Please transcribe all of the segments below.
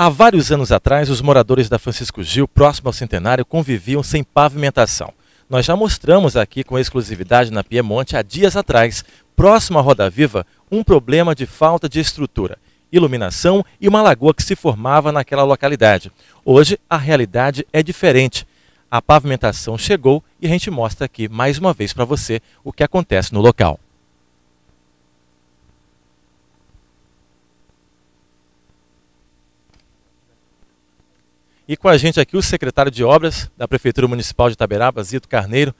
Há vários anos atrás, os moradores da Francisco Gil, próximo ao centenário, conviviam sem pavimentação. Nós já mostramos aqui com exclusividade na Piemonte há dias atrás, próximo à Roda Viva, um problema de falta de estrutura, iluminação e uma lagoa que se formava naquela localidade. Hoje, a realidade é diferente. A pavimentação chegou e a gente mostra aqui mais uma vez para você o que acontece no local. E com a gente aqui o secretário de Obras da Prefeitura Municipal de Itaberaba, Zito Carneiro.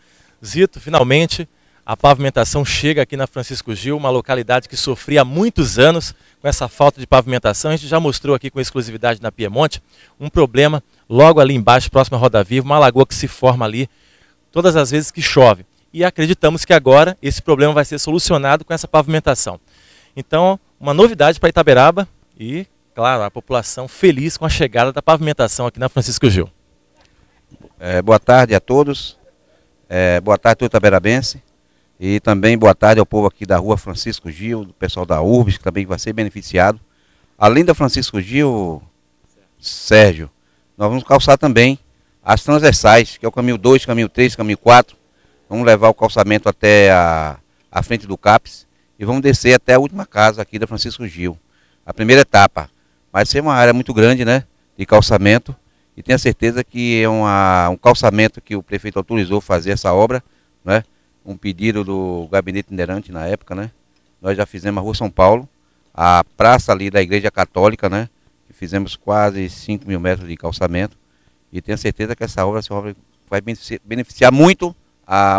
Zito, finalmente a pavimentação chega aqui na Francisco Gil, uma localidade que sofria há muitos anos com essa falta de pavimentação. A gente já mostrou aqui com exclusividade na Piemonte um problema logo ali embaixo, próximo à Roda Viva, uma lagoa que se forma ali todas as vezes que chove. E acreditamos que agora esse problema vai ser solucionado com essa pavimentação. Então, uma novidade para Itaberaba e claro, a população feliz com a chegada da pavimentação aqui na Francisco Gil. É, boa tarde a todos, é, boa tarde a toda Taberabense e também boa tarde ao povo aqui da rua Francisco Gil, do pessoal da URBS que também vai ser beneficiado. Além da Francisco Gil, Sérgio, nós vamos calçar também as transversais, que é o caminho 2, caminho 3, caminho 4. Vamos levar o calçamento até a, a frente do CAPES e vamos descer até a última casa aqui da Francisco Gil. A primeira etapa, mas ser uma área muito grande, né? De calçamento. E tenho a certeza que é uma, um calçamento que o prefeito autorizou fazer essa obra, né? Um pedido do gabinete itinerante na época, né? Nós já fizemos a Rua São Paulo, a praça ali da Igreja Católica, né? Fizemos quase 5 mil metros de calçamento. E tenho a certeza que essa obra, essa obra vai beneficiar muito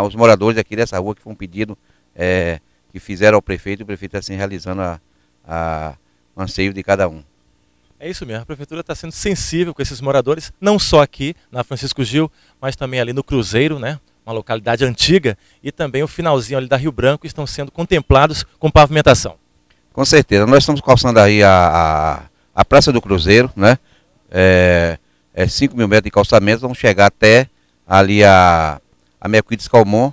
os moradores aqui dessa rua, que foi um pedido é, que fizeram ao prefeito, e o prefeito está assim realizando a, a, o anseio de cada um. É isso mesmo, a prefeitura está sendo sensível com esses moradores, não só aqui na Francisco Gil, mas também ali no Cruzeiro, né? uma localidade antiga, e também o finalzinho ali da Rio Branco estão sendo contemplados com pavimentação. Com certeza, nós estamos calçando aí a, a, a Praça do Cruzeiro, né? É, é 5 mil metros de calçamento, vamos chegar até ali a, a Mercuides Calmon,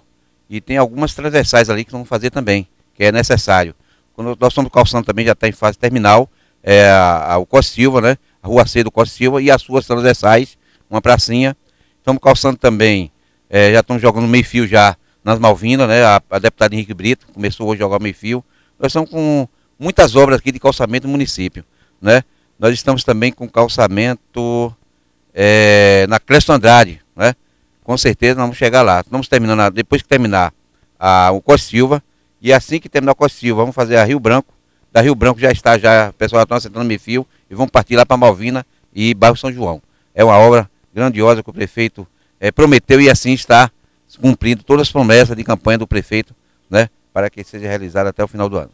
e tem algumas transversais ali que vão fazer também, que é necessário. Quando nós estamos calçando também, já está em fase terminal, é, o Costa Silva, né? A rua C do Costa Silva e as suas transversais, uma pracinha. Estamos calçando também, é, já estamos jogando meio fio já nas Malvinas, né? A, a deputada Henrique Brito começou hoje a jogar meio fio. Nós estamos com muitas obras aqui de calçamento no município, né? Nós estamos também com calçamento é, na Cresto Andrade, né? Com certeza nós vamos chegar lá. Vamos terminar, depois que terminar a, o Costa Silva, e assim que terminar o Costa Silva, vamos fazer a Rio Branco, da Rio Branco já está, já, o pessoal está sentando no Mifio e vão partir lá para Malvina e bairro São João. É uma obra grandiosa que o prefeito é, prometeu e assim está cumprindo todas as promessas de campanha do prefeito, né, para que seja realizada até o final do ano.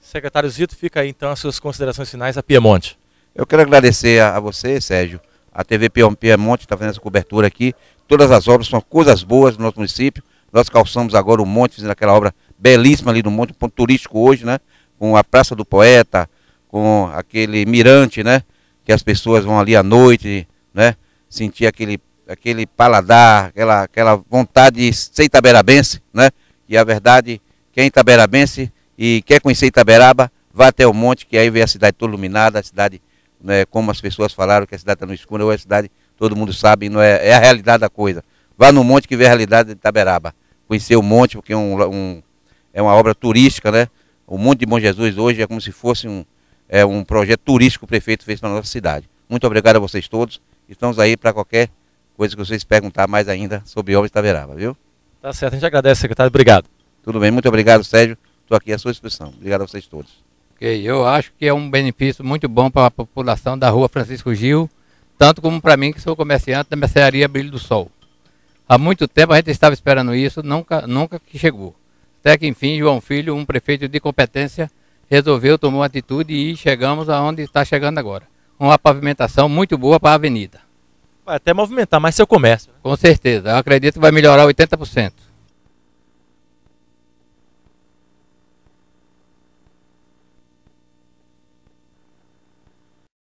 Secretário Zito, fica aí então as suas considerações finais a Piemonte. Eu quero agradecer a, a você, Sérgio, a TV Piemonte está fazendo essa cobertura aqui. Todas as obras são coisas boas do nosso município. Nós calçamos agora o monte, fazendo aquela obra belíssima ali do monte, um ponto turístico hoje, né? com a Praça do Poeta, com aquele mirante, né? Que as pessoas vão ali à noite, né? Sentir aquele, aquele paladar, aquela, aquela vontade de ser itaberabense, né? E a verdade, quem é itaberabense e quer conhecer Itaberaba, vá até o monte, que aí vê a cidade toda iluminada, a cidade, né, como as pessoas falaram, que a cidade está no escuro, ou a cidade, todo mundo sabe, não é, é a realidade da coisa. Vá no monte que vê a realidade de Itaberaba. Conhecer o monte, porque é, um, um, é uma obra turística, né? O Monte de Bom Jesus hoje é como se fosse um, é, um projeto turístico que o prefeito fez para a nossa cidade. Muito obrigado a vocês todos. Estamos aí para qualquer coisa que vocês perguntar mais ainda sobre obras de Itaberaba, viu? Tá certo, a gente agradece, secretário. Obrigado. Tudo bem, muito obrigado, Sérgio. Estou aqui à sua disposição. Obrigado a vocês todos. Ok, eu acho que é um benefício muito bom para a população da rua Francisco Gil, tanto como para mim, que sou comerciante da mercearia Brilho do Sol. Há muito tempo a gente estava esperando isso, nunca, nunca que chegou. Até que enfim, João Filho, um prefeito de competência, resolveu, tomou atitude e chegamos aonde está chegando agora. Uma pavimentação muito boa para a avenida. Vai até movimentar mais seu comércio. Né? Com certeza, eu acredito que vai melhorar 80%.